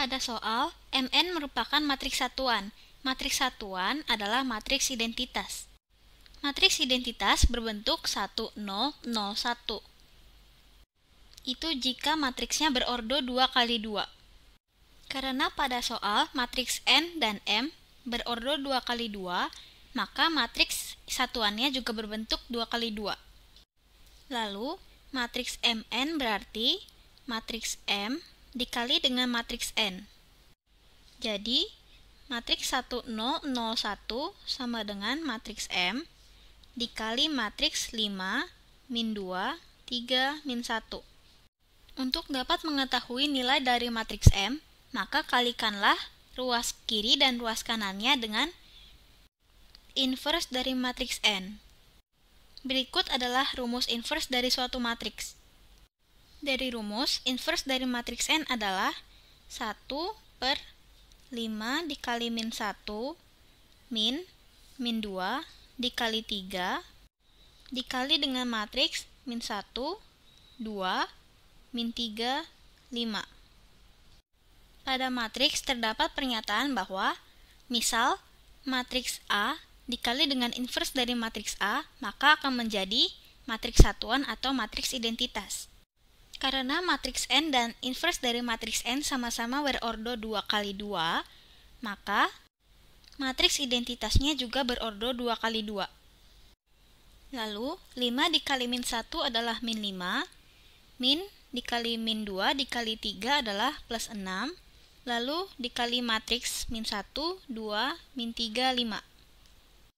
pada soal, MN merupakan matriks satuan. Matriks satuan adalah matriks identitas. Matriks identitas berbentuk 1, 0, 0, 1. Itu jika matriksnya berordo 2 kali 2. Karena pada soal matriks N dan M berordo 2 kali 2, maka matriks satuannya juga berbentuk 2 kali 2. Lalu, matriks MN berarti matriks M dikali dengan matriks N. Jadi, matriks 1, 0, 0, 1 sama dengan matriks M dikali matriks 5, min 2, 3, min 1. Untuk dapat mengetahui nilai dari matriks M, maka kalikanlah ruas kiri dan ruas kanannya dengan inverse dari matriks N. Berikut adalah rumus inverse dari suatu matriks. Dari rumus, inverse dari matriks N adalah 1 per 5 dikali min 1 min min 2 dikali 3 dikali dengan matriks min 1, 2, min 3, 5. Pada matriks terdapat pernyataan bahwa misal matriks A dikali dengan inverse dari matriks A maka akan menjadi matriks satuan atau matriks identitas. Karena matriks N dan inverse dari matriks N sama-sama berordo 2 kali 2, maka matriks identitasnya juga berordo 2 kali 2. Lalu, 5 dikali min 1 adalah min 5, min dikali min 2 dikali 3 adalah plus 6, lalu dikali matriks min 1, 2, min 3, 5.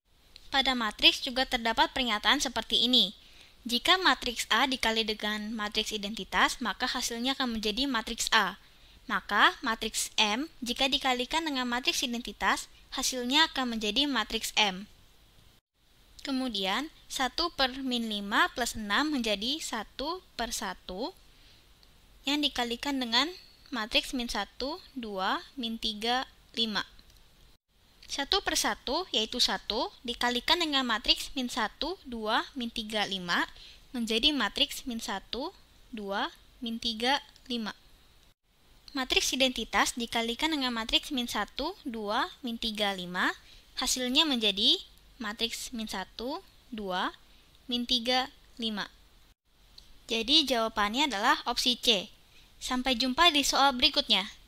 Pada matriks juga terdapat pernyataan seperti ini. Jika matriks A dikali dengan matriks identitas, maka hasilnya akan menjadi matriks A. Maka matriks M jika dikalikan dengan matriks identitas, hasilnya akan menjadi matriks M. Kemudian, 1 per min 5 plus 6 menjadi 1 per 1 yang dikalikan dengan matriks min 1, 2, min 3, 5. 1 per 1, yaitu 1, dikalikan dengan matriks min 1, 2, min 3, 5, menjadi matriks min 1, 2, min 3, 5. Matriks identitas dikalikan dengan matriks min 1, 2, min 3, 5, hasilnya menjadi matriks min 1, 2, min 3, 5. Jadi jawabannya adalah opsi C. Sampai jumpa di soal berikutnya.